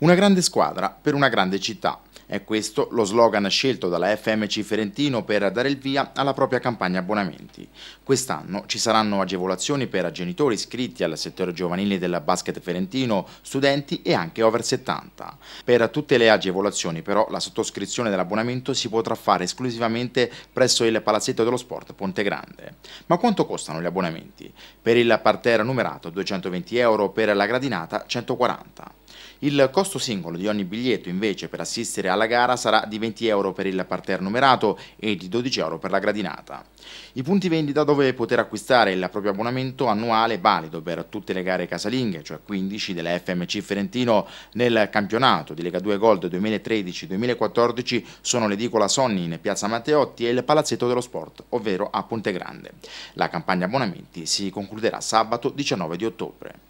Una grande squadra per una grande città. È questo lo slogan scelto dalla FMC Ferentino per dare il via alla propria campagna abbonamenti. Quest'anno ci saranno agevolazioni per genitori iscritti al settore giovanile del basket ferentino, studenti e anche over 70. Per tutte le agevolazioni però la sottoscrizione dell'abbonamento si potrà fare esclusivamente presso il Palazzetto dello Sport Ponte Grande. Ma quanto costano gli abbonamenti? Per il parterre numerato 220 euro, per la gradinata 140. Il costo singolo di ogni biglietto invece per assistere alla gara sarà di 20 euro per il parterre numerato e di 12 euro per la gradinata. I punti vendita dove poter acquistare il proprio abbonamento annuale valido per tutte le gare casalinghe, cioè 15 della FMC Ferentino nel campionato di Lega 2 Gold 2013-2014 sono l'edicola Sonni in Piazza Matteotti e il Palazzetto dello Sport, ovvero a Ponte Grande. La campagna abbonamenti si concluderà sabato 19 di ottobre.